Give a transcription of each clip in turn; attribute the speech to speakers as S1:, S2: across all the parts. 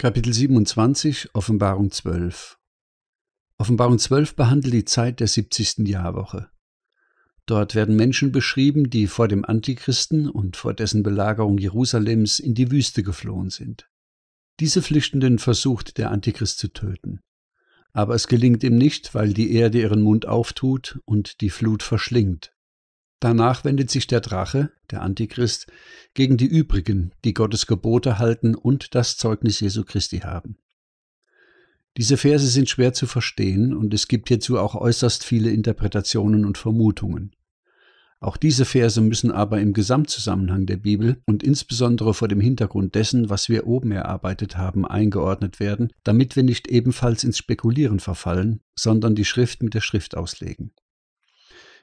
S1: Kapitel 27, Offenbarung 12 Offenbarung 12 behandelt die Zeit der 70. Jahrwoche. Dort werden Menschen beschrieben, die vor dem Antichristen und vor dessen Belagerung Jerusalems in die Wüste geflohen sind. Diese Flüchtenden versucht der Antichrist zu töten. Aber es gelingt ihm nicht, weil die Erde ihren Mund auftut und die Flut verschlingt. Danach wendet sich der Drache, der Antichrist, gegen die übrigen, die Gottes Gebote halten und das Zeugnis Jesu Christi haben. Diese Verse sind schwer zu verstehen und es gibt hierzu auch äußerst viele Interpretationen und Vermutungen. Auch diese Verse müssen aber im Gesamtzusammenhang der Bibel und insbesondere vor dem Hintergrund dessen, was wir oben erarbeitet haben, eingeordnet werden, damit wir nicht ebenfalls ins Spekulieren verfallen, sondern die Schrift mit der Schrift auslegen.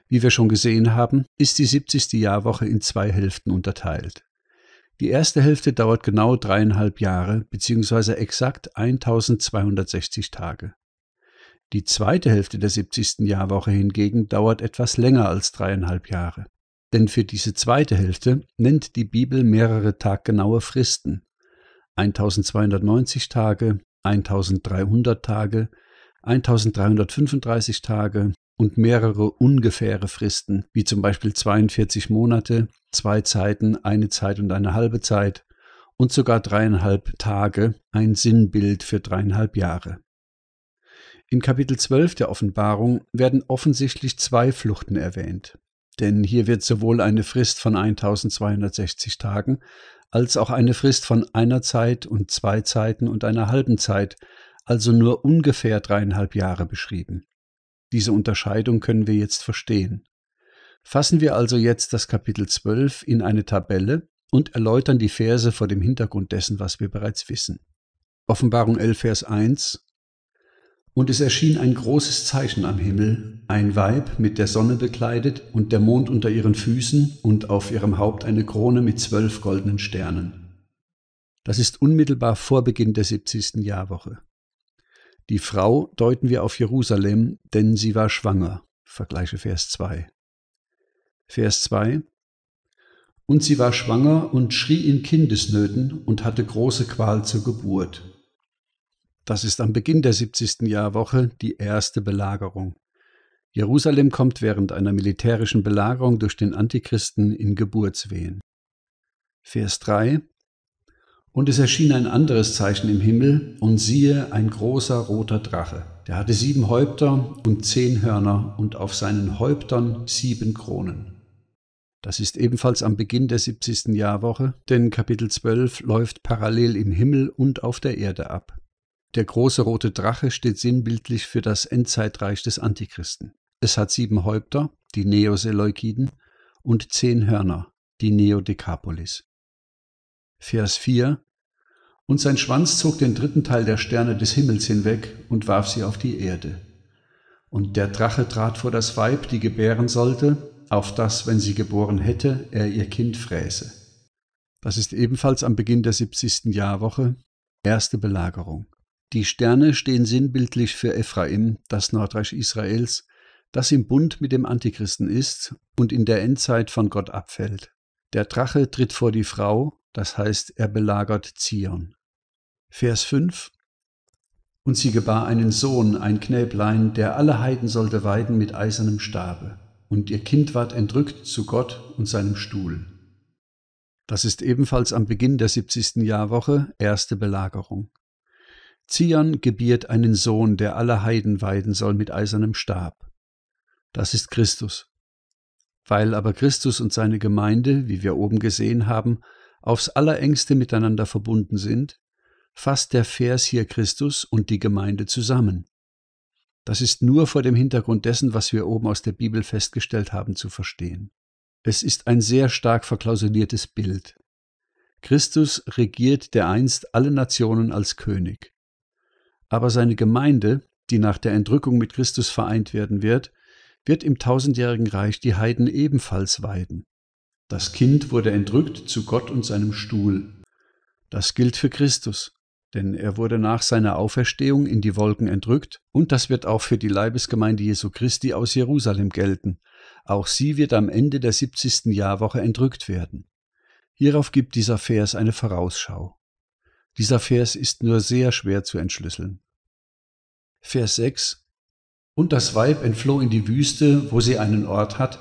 S1: Wie wir schon gesehen haben, ist die 70. Jahrwoche in zwei Hälften unterteilt. Die erste Hälfte dauert genau dreieinhalb Jahre bzw. exakt 1260 Tage. Die zweite Hälfte der 70. Jahrwoche hingegen dauert etwas länger als dreieinhalb Jahre. Denn für diese zweite Hälfte nennt die Bibel mehrere taggenaue Fristen. 1290 Tage, 1300 Tage, 1335 Tage, und mehrere ungefähre Fristen, wie zum Beispiel 42 Monate, zwei Zeiten, eine Zeit und eine halbe Zeit und sogar dreieinhalb Tage, ein Sinnbild für dreieinhalb Jahre. In Kapitel 12 der Offenbarung werden offensichtlich zwei Fluchten erwähnt, denn hier wird sowohl eine Frist von 1260 Tagen als auch eine Frist von einer Zeit und zwei Zeiten und einer halben Zeit, also nur ungefähr dreieinhalb Jahre beschrieben. Diese Unterscheidung können wir jetzt verstehen. Fassen wir also jetzt das Kapitel 12 in eine Tabelle und erläutern die Verse vor dem Hintergrund dessen, was wir bereits wissen. Offenbarung 11, Vers 1 Und es erschien ein großes Zeichen am Himmel, ein Weib mit der Sonne bekleidet und der Mond unter ihren Füßen und auf ihrem Haupt eine Krone mit zwölf goldenen Sternen. Das ist unmittelbar vor Beginn der 70. Jahrwoche. Die Frau deuten wir auf Jerusalem, denn sie war schwanger. Vergleiche Vers 2. Vers 2. Und sie war schwanger und schrie in Kindesnöten und hatte große Qual zur Geburt. Das ist am Beginn der 70. Jahrwoche die erste Belagerung. Jerusalem kommt während einer militärischen Belagerung durch den Antichristen in Geburtswehen. Vers 3 und es erschien ein anderes Zeichen im Himmel, und siehe, ein großer roter Drache. Der hatte sieben Häupter und zehn Hörner und auf seinen Häuptern sieben Kronen. Das ist ebenfalls am Beginn der 70. Jahrwoche, denn Kapitel 12 läuft parallel im Himmel und auf der Erde ab. Der große rote Drache steht sinnbildlich für das Endzeitreich des Antichristen. Es hat sieben Häupter, die Neoseleukiden, und zehn Hörner, die Neodekapolis. Vers 4. Und sein Schwanz zog den dritten Teil der Sterne des Himmels hinweg und warf sie auf die Erde. Und der Drache trat vor das Weib, die gebären sollte, auf das, wenn sie geboren hätte, er ihr Kind fräße. Das ist ebenfalls am Beginn der 70. Jahrwoche, erste Belagerung. Die Sterne stehen sinnbildlich für Ephraim, das Nordreich Israels, das im Bund mit dem Antichristen ist und in der Endzeit von Gott abfällt. Der Drache tritt vor die Frau, das heißt, er belagert Zion. Vers 5 Und sie gebar einen Sohn, ein Knäblein, der alle Heiden sollte weiden mit eisernem Stabe, und ihr Kind ward entrückt zu Gott und seinem Stuhl. Das ist ebenfalls am Beginn der 70. Jahrwoche, erste Belagerung. Zion gebiert einen Sohn, der alle Heiden weiden soll mit eisernem Stab. Das ist Christus. Weil aber Christus und seine Gemeinde, wie wir oben gesehen haben, aufs allerengste miteinander verbunden sind, fasst der Vers hier Christus und die Gemeinde zusammen. Das ist nur vor dem Hintergrund dessen, was wir oben aus der Bibel festgestellt haben, zu verstehen. Es ist ein sehr stark verklausuliertes Bild. Christus regiert dereinst alle Nationen als König. Aber seine Gemeinde, die nach der Entrückung mit Christus vereint werden wird, wird im tausendjährigen Reich die Heiden ebenfalls weiden. Das Kind wurde entrückt zu Gott und seinem Stuhl. Das gilt für Christus, denn er wurde nach seiner Auferstehung in die Wolken entrückt, und das wird auch für die Leibesgemeinde Jesu Christi aus Jerusalem gelten. Auch sie wird am Ende der 70. Jahrwoche entrückt werden. Hierauf gibt dieser Vers eine Vorausschau. Dieser Vers ist nur sehr schwer zu entschlüsseln. Vers 6 Und das Weib entfloh in die Wüste, wo sie einen Ort hat,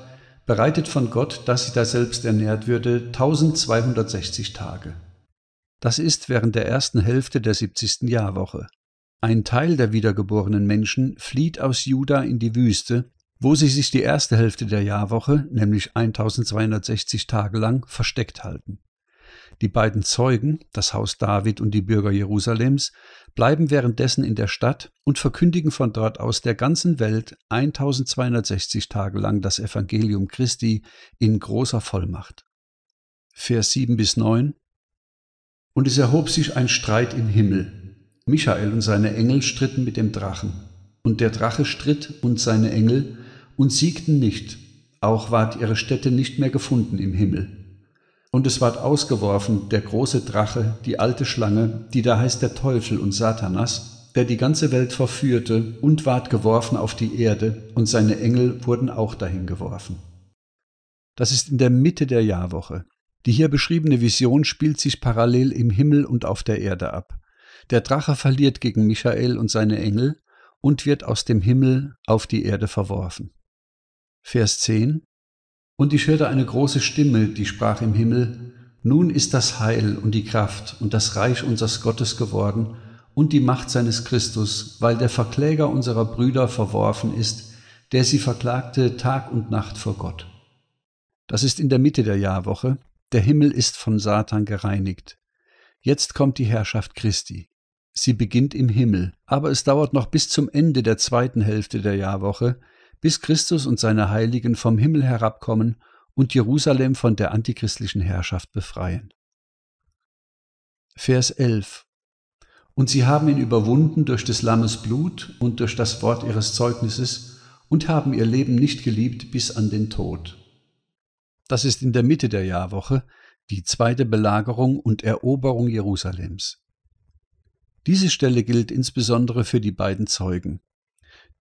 S1: bereitet von Gott, dass sie da selbst ernährt würde, 1260 Tage. Das ist während der ersten Hälfte der 70. Jahrwoche. Ein Teil der wiedergeborenen Menschen flieht aus Juda in die Wüste, wo sie sich die erste Hälfte der Jahrwoche, nämlich 1260 Tage lang, versteckt halten. Die beiden Zeugen, das Haus David und die Bürger Jerusalems, bleiben währenddessen in der Stadt und verkündigen von dort aus der ganzen Welt 1260 Tage lang das Evangelium Christi in großer Vollmacht. Vers 7 bis 9 Und es erhob sich ein Streit im Himmel. Michael und seine Engel stritten mit dem Drachen. Und der Drache stritt und seine Engel und siegten nicht, auch ward ihre Stätte nicht mehr gefunden im Himmel. Und es ward ausgeworfen der große Drache, die alte Schlange, die da heißt der Teufel und Satanas, der die ganze Welt verführte, und ward geworfen auf die Erde, und seine Engel wurden auch dahin geworfen. Das ist in der Mitte der Jahrwoche. Die hier beschriebene Vision spielt sich parallel im Himmel und auf der Erde ab. Der Drache verliert gegen Michael und seine Engel und wird aus dem Himmel auf die Erde verworfen. Vers 10 und ich hörte eine große Stimme, die sprach im Himmel, Nun ist das Heil und die Kraft und das Reich unseres Gottes geworden und die Macht seines Christus, weil der Verkläger unserer Brüder verworfen ist, der sie verklagte Tag und Nacht vor Gott. Das ist in der Mitte der Jahrwoche, der Himmel ist von Satan gereinigt. Jetzt kommt die Herrschaft Christi. Sie beginnt im Himmel, aber es dauert noch bis zum Ende der zweiten Hälfte der Jahrwoche, bis Christus und seine Heiligen vom Himmel herabkommen und Jerusalem von der antichristlichen Herrschaft befreien. Vers 11 Und sie haben ihn überwunden durch des Lammes Blut und durch das Wort ihres Zeugnisses und haben ihr Leben nicht geliebt bis an den Tod. Das ist in der Mitte der Jahrwoche die zweite Belagerung und Eroberung Jerusalems. Diese Stelle gilt insbesondere für die beiden Zeugen.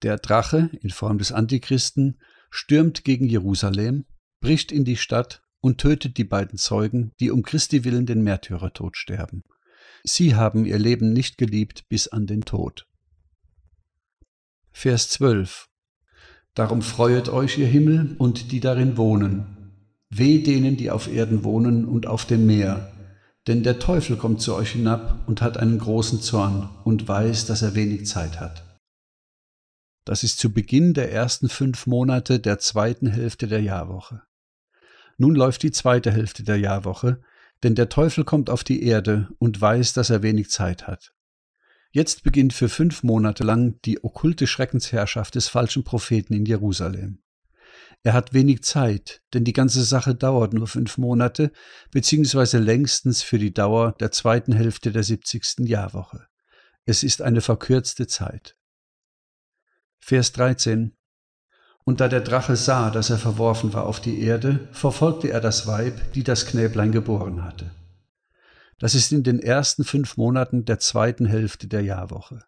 S1: Der Drache in Form des Antichristen stürmt gegen Jerusalem, bricht in die Stadt und tötet die beiden Zeugen, die um Christi willen den Märtyrertod sterben. Sie haben ihr Leben nicht geliebt bis an den Tod. Vers 12 Darum freuet euch ihr Himmel und die darin wohnen. Weh denen, die auf Erden wohnen und auf dem Meer. Denn der Teufel kommt zu euch hinab und hat einen großen Zorn und weiß, dass er wenig Zeit hat. Das ist zu Beginn der ersten fünf Monate der zweiten Hälfte der Jahrwoche. Nun läuft die zweite Hälfte der Jahrwoche, denn der Teufel kommt auf die Erde und weiß, dass er wenig Zeit hat. Jetzt beginnt für fünf Monate lang die okkulte Schreckensherrschaft des falschen Propheten in Jerusalem. Er hat wenig Zeit, denn die ganze Sache dauert nur fünf Monate, beziehungsweise längstens für die Dauer der zweiten Hälfte der siebzigsten Jahrwoche. Es ist eine verkürzte Zeit. Vers 13. Und da der Drache sah, dass er verworfen war auf die Erde, verfolgte er das Weib, die das Knäblein geboren hatte. Das ist in den ersten fünf Monaten der zweiten Hälfte der Jahrwoche.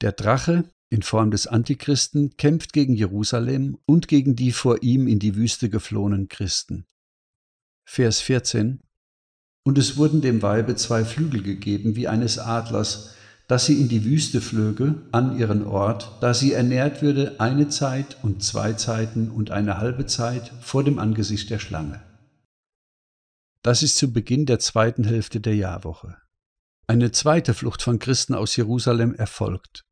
S1: Der Drache, in Form des Antichristen, kämpft gegen Jerusalem und gegen die vor ihm in die Wüste geflohenen Christen. Vers 14 Und es wurden dem Weibe zwei Flügel gegeben wie eines Adlers, dass sie in die Wüste flöge, an ihren Ort, da sie ernährt würde eine Zeit und zwei Zeiten und eine halbe Zeit vor dem Angesicht der Schlange. Das ist zu Beginn der zweiten Hälfte der Jahrwoche. Eine zweite Flucht von Christen aus Jerusalem erfolgt.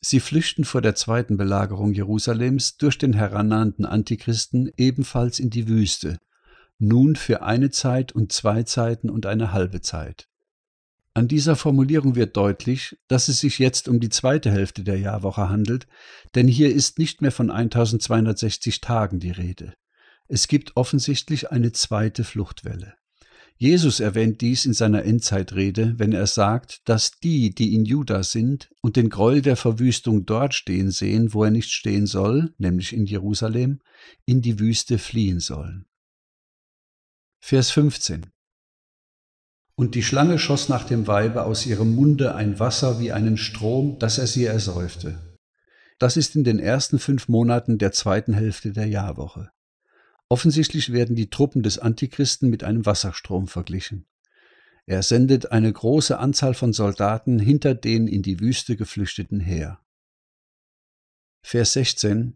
S1: Sie flüchten vor der zweiten Belagerung Jerusalems durch den herannahenden Antichristen ebenfalls in die Wüste, nun für eine Zeit und zwei Zeiten und eine halbe Zeit. An dieser Formulierung wird deutlich, dass es sich jetzt um die zweite Hälfte der Jahrwoche handelt, denn hier ist nicht mehr von 1260 Tagen die Rede. Es gibt offensichtlich eine zweite Fluchtwelle. Jesus erwähnt dies in seiner Endzeitrede, wenn er sagt, dass die, die in Juda sind und den Gräuel der Verwüstung dort stehen sehen, wo er nicht stehen soll, nämlich in Jerusalem, in die Wüste fliehen sollen. Vers 15 und die Schlange schoss nach dem Weibe aus ihrem Munde ein Wasser wie einen Strom, dass er sie ersäufte. Das ist in den ersten fünf Monaten der zweiten Hälfte der Jahrwoche. Offensichtlich werden die Truppen des Antichristen mit einem Wasserstrom verglichen. Er sendet eine große Anzahl von Soldaten hinter den in die Wüste geflüchteten her. Vers 16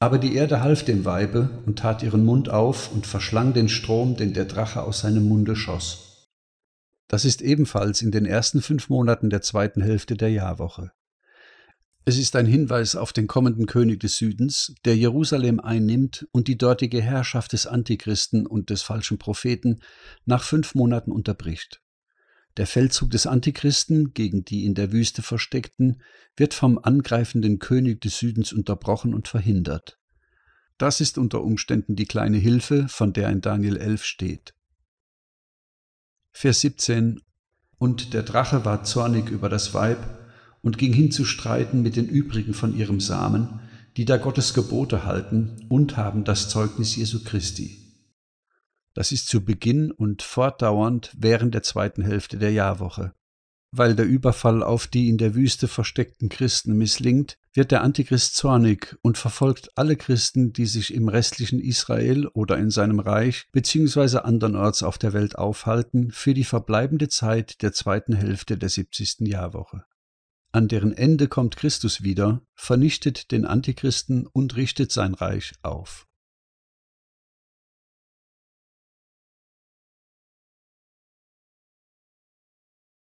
S1: Aber die Erde half dem Weibe und tat ihren Mund auf und verschlang den Strom, den der Drache aus seinem Munde schoss. Das ist ebenfalls in den ersten fünf Monaten der zweiten Hälfte der Jahrwoche. Es ist ein Hinweis auf den kommenden König des Südens, der Jerusalem einnimmt und die dortige Herrschaft des Antichristen und des falschen Propheten nach fünf Monaten unterbricht. Der Feldzug des Antichristen gegen die in der Wüste Versteckten wird vom angreifenden König des Südens unterbrochen und verhindert. Das ist unter Umständen die kleine Hilfe, von der in Daniel 11 steht. Vers 17 Und der Drache war zornig über das Weib und ging hin zu streiten mit den übrigen von ihrem Samen, die da Gottes Gebote halten und haben das Zeugnis Jesu Christi. Das ist zu Beginn und fortdauernd während der zweiten Hälfte der Jahrwoche weil der Überfall auf die in der Wüste versteckten Christen misslingt, wird der Antichrist zornig und verfolgt alle Christen, die sich im restlichen Israel oder in seinem Reich bzw. andernorts auf der Welt aufhalten, für die verbleibende Zeit der zweiten Hälfte der 70. Jahrwoche. An deren Ende kommt Christus wieder, vernichtet den Antichristen und richtet sein Reich auf.